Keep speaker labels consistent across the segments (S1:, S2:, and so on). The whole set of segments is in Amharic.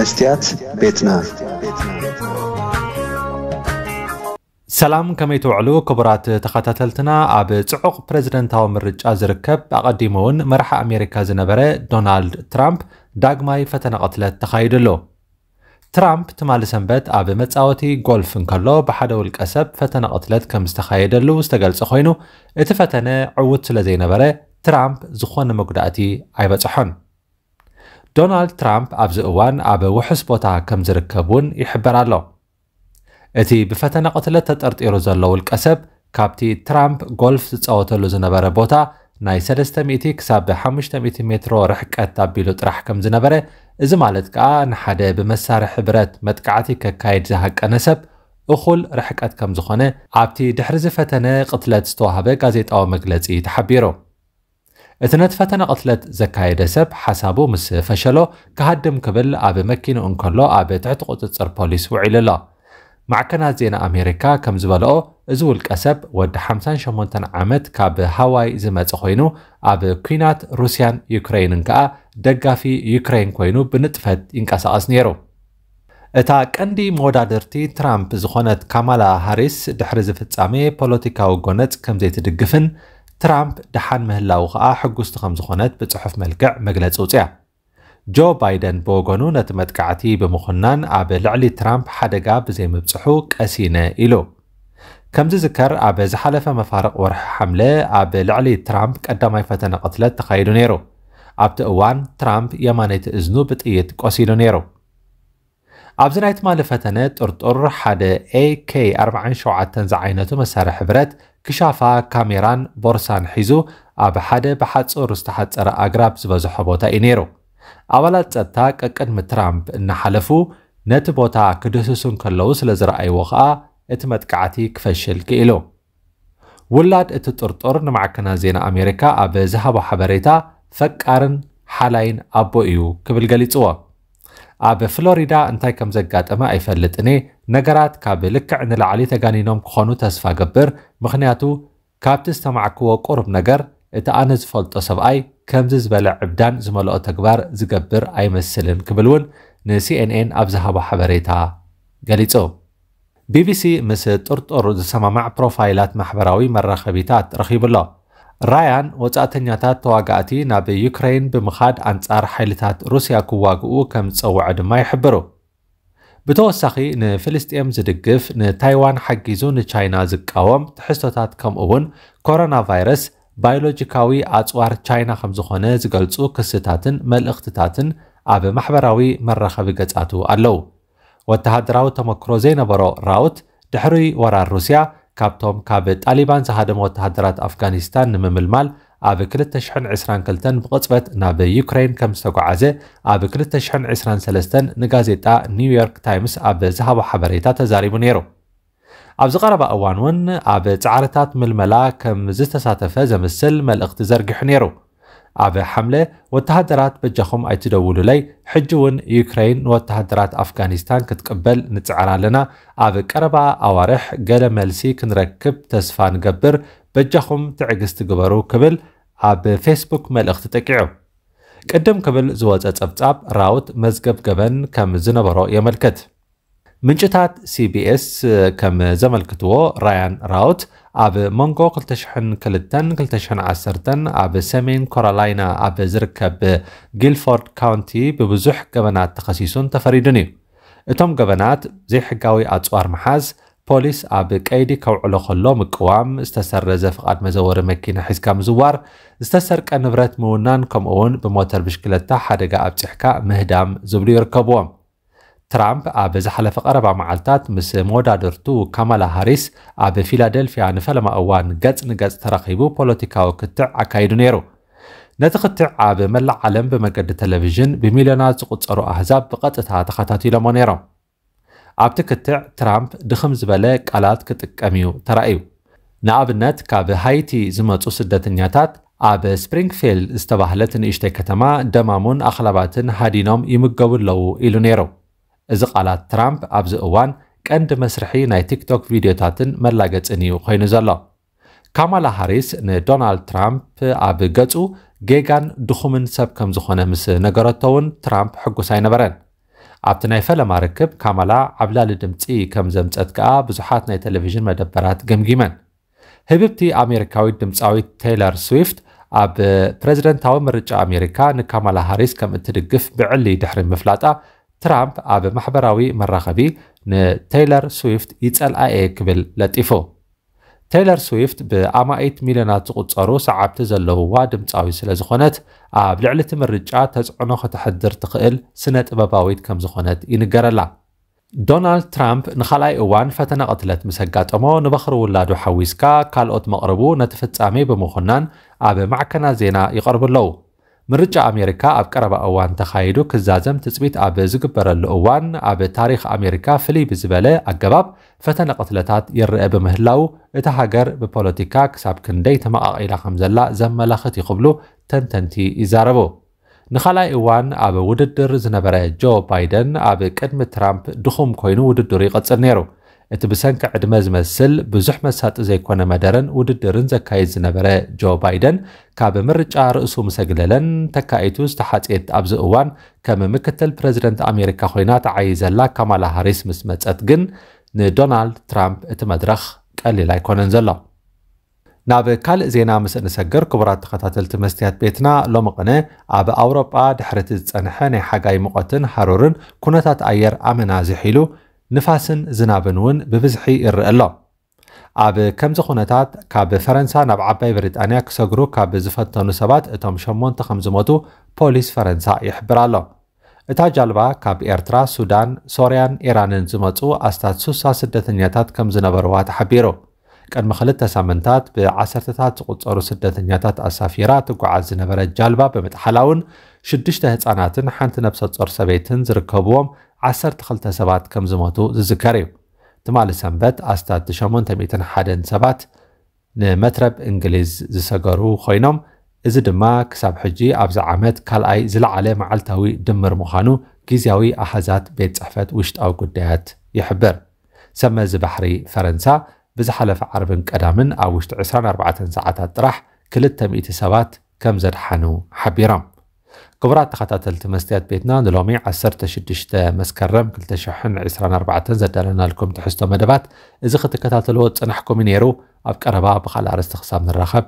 S1: መስትያት ቤትና ሰላም ከመይ ትውዕሉ ክቡራት ተኸታተልትና ኣብ ፅዑቕ ፕረዚደንታዊ ምርጫ ዝርከብ ኣቐዲሙ እውን መራሒ ኣሜሪካ ዝነበረ ዶናልድ ትራምፕ ዳግማይ ፈተነ ቐትለት ተኻይዱ ኣሎ ትራምፕ ትማሊ ሰንበት ኣብ መፃወቲ ጎልፍ እንከሎ ብሓደ ውልቀ ሰብ ፈተነ ቅትለት ከም ዝተኻየደሉ ዝተገልጸ ኮይኑ እቲ ፈተነ ዕውት ስለ ዘይነበረ ትራምፕ ዝኾነ መጉዳእቲ ኣይበጽሖን ዶናልድ ትራምፕ ኣብዚ እዋን ኣብ ውሑስ ቦታ ከም ዝርከብ እውን ይሕበር ኣሎ እቲ ብፈተነ ቅትለት ተጠርጢሩ ዘሎ ውልቀ ሰብ ካብቲ ትራምፕ ጎልፍ ዝፃወተሉ ዝነበረ ቦታ ናይ 300 ክሳብ 500 ሜትሮ ርሕቀት ኣቢሉ ጥራሕ ከም ዝነበረ እዚ ማለት ከዓ ንሓደ ብመሳርሒ ብረት መጥቃዕቲ ከካየድ ዝሃቀነ ሰብ እኹል ርሕቀት ከም ዝኾነ ኣብቲ ድሕሪ ዝፈተነ ቅትለት ዝተዋህበ ጋዜጣዊ መግለፂ ተሓቢሩ እቲ ነቲ ፈተነ ቅትለት ዘካየደ ሰብ ሓሳቡ ምስ ፈሸሎ ክሃድም ክብል ኣብ መኪንኡ እንከሎ ኣብ ትሕቲ ቁፅፅር ፖሊስ ውዒሉ ኣሎ ማዕከናት ዜና ኣሜሪካ ከም ዝበልኦ እዚ ውልቀ ሰብ ወዲ 58 ዓመት ካብ ሃዋይ ዝመፀ ኮይኑ ኣብ ኩናት ሩስያን ዩክሬይንን ከዓ ደጋፊ ዩክሬይን ኮይኑ ብንጥፈት ይንቀሳቐስ ነይሩ እታ ቀንዲ መወዳደርቲ ትራምፕ ዝኾነት ካማላ ሃሪስ ድሕሪ ዝፍጻሜ ፖለቲካዊ ጎነፅ ከምዘይትድግፍን ትራምፕ ድሓን ምህላው ከዓ ሕጉስቲ ከም ዝኾነት ብጽሑፍ መልክዕ መግለጺ ውፅያ ጆ ባይደን ብወገኑ ነቲ መጥቃዕቲ ብምኹናን ኣብ ልዕሊ ትራምፕ ሓደጋ ብዘይምብፅሑ ቀሲነ ኢሉ ከም ዝዝከር ኣብ ዝሓለፈ መፋርቕ ወርሒ ሓምለ ኣብ ልዕሊ ትራምፕ ቀዳማይ ፈተነ ቅትለት ተኻይዱ ነይሩ ኣብቲ እዋን ትራምፕ የማነይቲ እዝኑ ብጥይት ቆሲሉ ነይሩ ኣብዚ ናይ ትማሊ ፈተነ ጥርጡር ሓደ ኤኬ 47 ዝዓይነቱ መሳርሒ ሕብረት ክሻፋ ካሜራን ቦርሳን ሒዙ ኣብ ሓደ ብሓፁር ዝተሓፀረ ኣግራብ ዝበዝሖ ቦታ እዩ ነይሩ ኣባላት ፀጥታ ቀቅድሚ ትራምፕ እናሓለፉ ነቲ ቦታ ክድህስሱ ከለዉ ስለ ዝረኣይዎ ከዓ እቲ መጥቃዕቲ ክፈሽል ክኢሉ ውላድ እቲ ጥርጡር ንማዕከና ዜና ኣሜሪካ ኣብ ዝሃቦ ሓበሬታ ፈቃርን ሓላይን ኣቦ እዩ ክብል ገሊፅዎ ኣብ ፍሎሪዳ እንታይ ከም ዘጋጠመ ኣይፈልጥኒ ነገራት ካብ ልክዕ ንላዕሊ ተጋኒኖም ክኾኑ ተስፋ ገብር ምክንያቱ ካብቲ ዝተማዕክዎ ቁርብ ነገር እቲ ኣነ ዝፈልጦ ሰብኣይ ከምዚ ዝበለ ዕብዳን ዝመልኦ ተግባር ዝገብር ኣይመስልን ክብል እውን ንሲኤንኤን ኣብ ዝሃቦ ሓበሬታ ገሊጹ ቢቢሲ ምስ ጥርጡር ዝሰማማዕ ፕሮፋይላት ማሕበራዊ መራኸቢታት ኣሎ ራያን ወፃእተኛታት ተዋጋእቲ ናብ ዩክራይን ብምኻድ ኣንጻር ሓይልታት ሩስያ ክዋግኡ ከም ዝፀውዐ ድማ ይሕብሩ ብተወሳኺ ንፍልስጥኤም ዝድግፍ ንታይዋን ሓጊዙ ንቻይና ዝቃወም ትሕዝቶታት ከምኡ እውን ኮሮና ቫይረስ ባዮሎጂካዊ ኣፅዋር ቻይና ከም ዝኾነ ዝገልጹ ክስታትን መልእኽትታትን ኣብ ማሕበራዊ መራኸቢ ገጻቱ ኣለው ወተሃደራዊ ተመክሮ ዘይነበሮ ራውት ድሕሪ ወራር ሩስያ ካብቶም ካብ ጣሊባን ዝሃደመ ወተሃደራት ኣፍጋኒስታን ንምምልማል ኣብ 2022 ብቕፅበት ናብ ዩክሬን ከም ዝተጓዓዘ ኣብ 2023 ንጋዜጣ ኒውዮርክ ታይምስ ኣብ ዝሃቦ ሓበሬታ ተዛሪቡ ነይሩ ኣብዚ ቀረባ እዋን እውን ኣብ ፃዕርታት ምልመላ ከም ዝተሳተፈ ዘምስል መልእኽቲ ዘርጊሑ ነይሩ ኣብ ሓምለ ወተሃደራት በጃኹም ኣይትደውሉለይ ሕጂ እውን ዩክራይን ንወተሃደራት ኣፍጋኒስታን ክትቅበል ንፅዕር ኣለና ኣብ ቀረባ ኣዋርሕ ገለ መልሲ ክንረክብ ተስፋ ንገብር በጃኹም ትዕግስቲ ግበሩ ክብል ኣብ ፌስቡክ መልእኽቲ ጠቂዑ ቅድም ክብል ዝወፀ ጸብጻብ ራውት መዝገብ ገበን ከም ዝነበሮ የመልክት ምንጭታት ሲቢኤስ ከም ዘመልክትዎ ራያን ራውት ኣብ መንጎ 202ን 210ን ኣብ ሰሜን ኮራላይና ኣብ ዝርከብ ጊልፎርድ ካውንቲ ብብዙሕ ገበናት ተኸሲሱን ተፈሪድን እዩ እቶም ገበናት ዘይሕጋዊ ኣፅዋር መሓዝ ፖሊስ ኣብ ቀይዲ ከውዕሎ ከሎ ምቅዋም ዝተሰረዘ ፍቓድ መዘወሪ መኪና ሒዝካ ምዝዋር ዝተሰርቀ ንብረት ምውናን ከምኡ ውን ብሞተር ብሽክለታ ሓደጋ ኣብፂሕካ ምህዳም ዝብሉ ይርከብዎም ትራምፕ ኣብ ዝሓለፈ ቀረባ መዓልትታት ምስ መወዳድርቱ ካማላ ሃሪስ ኣብ ፊላደልፊያ ንፈለማ እዋን ገጽ ንገጽ ተራኺቡ ፖለቲካዊ ክትዕ ኣካይዱ ነይሩ ነቲ ክትዕ ኣብ መላእ ዓለም ብመገዲ ቴሌቭዥን ብሚልዮናት ዝቑፀሩ ኣህዛብ ብቐጥታ ተኸታቲሎሞ ነይሮም ኣብቲ ክትዕ ትራምፕ ድኽም ዝበለ ቃላት ክጥቀም እዩ ተራእዩ ንኣብነት ካብ ሃይቲ ዝመፁ ስደተኛታት ኣብ ስፕሪንግፊልድ ዝተባህለት ንእሽተይ ከተማ ደማሙን ኣኽላባትን ሃዲኖም ይምገቡ ኣለዉ ኢሉ ነይሩ እዚ ቓላት ትራምፕ ኣብዚ እዋን ቀንዲ መስርሒ ናይ ቲክቶክ ቪድዮታትን መላገፅን እዩ ኮይኑ ዘሎ ካማላ ሃሪስ ንዶናልድ ትራምፕ ኣብ ገጹ ጌጋን ድኹምን ሰብ ከም ዝኾነ ምስ ነገረቶ እውን ትራምፕ ሕጉስ ኣይነበረን ኣብቲ ናይ ፈለማ ርክብ ካማላ ዓብላሊ ድምፂ ከም ዘምፀት ከኣ ብዙሓት ናይ ቴሌቭዥን መደበራት ገምጊመን ህብብቲ ኣሜሪካዊት ድምፃዊት ቴይለር ስዊፍት ኣብ ፕረዚደንታዊ ምርጫ ኣሜሪካ ንካማላ ሃሪስ ከም እትድግፍ ብዕሊ ድሕሪ ምፍላጣ ترامب عب محبراوي مرخبي ن تايلر سويفت يتسال ايه كبل لطيفو تايلر سويفت ب 8 مليونات قطارو سعبت زلو وادم تاوي سلازخونت عب لعلة مرجعة تزعنوخ تحدر تقل سنة باباويت كم زخونت ينقرلا دونالد ترامب نخلاي اوان فتنا قتلت مسجات امو نبخر ولادو حويسكا كالوت مقربو نتفت امي بمخنان عب معكنا زينا يقرب اللو ምርጫ ኣሜሪካ ኣብ ቀረባ እዋን ተኻይዱ ክዛዘም ትፅቢት ኣብ ዝግበረሉ እዋን ኣብ ታሪክ ኣሜሪካ ፍልይ ብዝበለ ኣገባብ ፈተነ ቅትለታት ይርአ ብምህላው እቲ ሃገር ብፖለቲካ ክሳብ ክንደይ ተመቓቒላ ከም ዘላ ዘመላኽት ይኽብሉ ተንተንቲ ይዛረቡ ንኻልኣይ እዋን ኣብ ውድድር ዝነበረ ጆ ባይደን ኣብ ቅድሚ ትራምፕ ድኹም ኮይኑ ውድድሩ ይቐፅል ነይሩ እቲ ብሰንኪ ዕድመ ዝመስል ብዙሕ መሳጢ ዘይኮነ መደረን ውድድርን ዘካየድ ዝነበረ ጆ ባይደን ካብ ምርጫ ርእሱ ምሰግለለን ኣግለለን ተካኢቱ ዝተሓፅየት ኣብዚ እዋን ከም ምክትል ፕረዚደንት ኣሜሪካ ኮይና ተዓይ ዘላ ካማላ ሃሪስ ምስ መፀት ግን ንዶናልድ ትራምፕ እቲ መድረኽ ቀሊል ኣይኮነን ዘሎ ናብ ካልእ ዜና ምስ እንሰግር ክቡራት ተኸታተልቲ መስትያት ቤትና ሎሚ ቕነ ኣብ ኣውሮጳ ድሕርቲ ዝፀንሐ ናይ ሓጋይ ሙቐትን ሓሩርን ኩነታት ኣየር ኣመና ኢሉ ንፋስን ዝናብን እውን ብብዝሒ ይርአ ኣሎ ኣብ ከምዚ ኩነታት ካብ ፈረንሳ ናብ ዓባይ ብሪጣንያ ክሰግሩ ካብ ዝፈተኑ ሰባት እቶም 8 ከም ዝሞቱ ፖሊስ ፈረንሳ ይሕብር ኣሎ እታ ጃልባ ካብ ኤርትራ ሱዳን ሶርያን ኢራንን ዝመፁ ኣስታት 6ሳ ስደተኛታት ከም ዝነበርዋ ተሓቢሩ ቅድሚ ክልተ ሳምንታት ብዓሰርታት ዝቁፀሩ ስደተኛታት ኣሳፊራ ትጓዓዝ ዝነበረ ጃልባ ብምጥሓላ እውን 6ዱሽተ ህፃናትን ሓንቲ ነብሰ ፆር ሰበይትን ዝርከብዎም 12 ሰባት ከም ዝሞቱ ዝዝከር እዩ ትማሊ ሰንበት ኣስታት 801 ሰባት ንመትረብ እንግሊዝ ዝሰገሩ ኮይኖም እዚ ድማ ክሳብ ሕጂ ኣብዚ ዓመት ካልኣይ ዝለዓለ መዓልታዊ ድምር ምዃኑ ግዜያዊ ኣሓዛት ቤት ፅሕፈት ውሽጣዊ ጉዳያት ይሕብር ሰመዚ ባሕሪ ፈረንሳ ብዝሓለፈ ዓርብን ቀዳምን ኣብ ውሽጢ 24 ሰዓታት ጥራሕ 200 ሰባት ከም ዘድሓኑ ሓቢሮም كبرات ተኸታተልቲ መስትያት ቤትና ንሎሚ 16 መስከረም 2024 ዘዳለና ልኩም ትሕዝቶ መደባት እዚ ክትከታተልዎ ፅናሕኩም ነይሩ ኣብ ቀረባ ብካልእ ኣርእስቲ ክሳብ ንራኸብ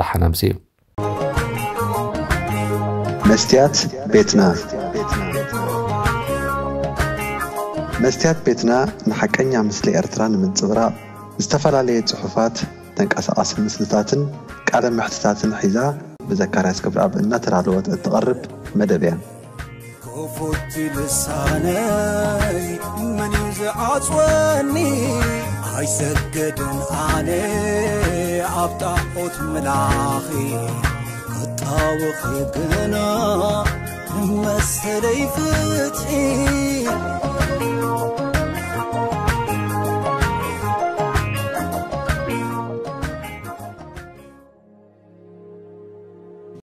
S1: ደሓነምሲ እዩ መስትያት ቤትና መስትያት ቤትና ንሓቀኛ ምስሊ ኤርትራ ንምንፅብራቕ ዝተፈላለየ ፅሑፋት ተንቀሳቐሲ ምስልታትን ቃለ ምሕትታትን ሒዛ ብዘካርያስ ክብረኣብ እናተዳለወ እትቐርብ መደብ እያ ክፉቲ ልሳነይ መን እዩ ዝዓፅወኒ ኣይሰገድን ኣነ ኣብ ጣዖት ምላኺ ክጣውኺ ግና መሰለይ ፍትሒ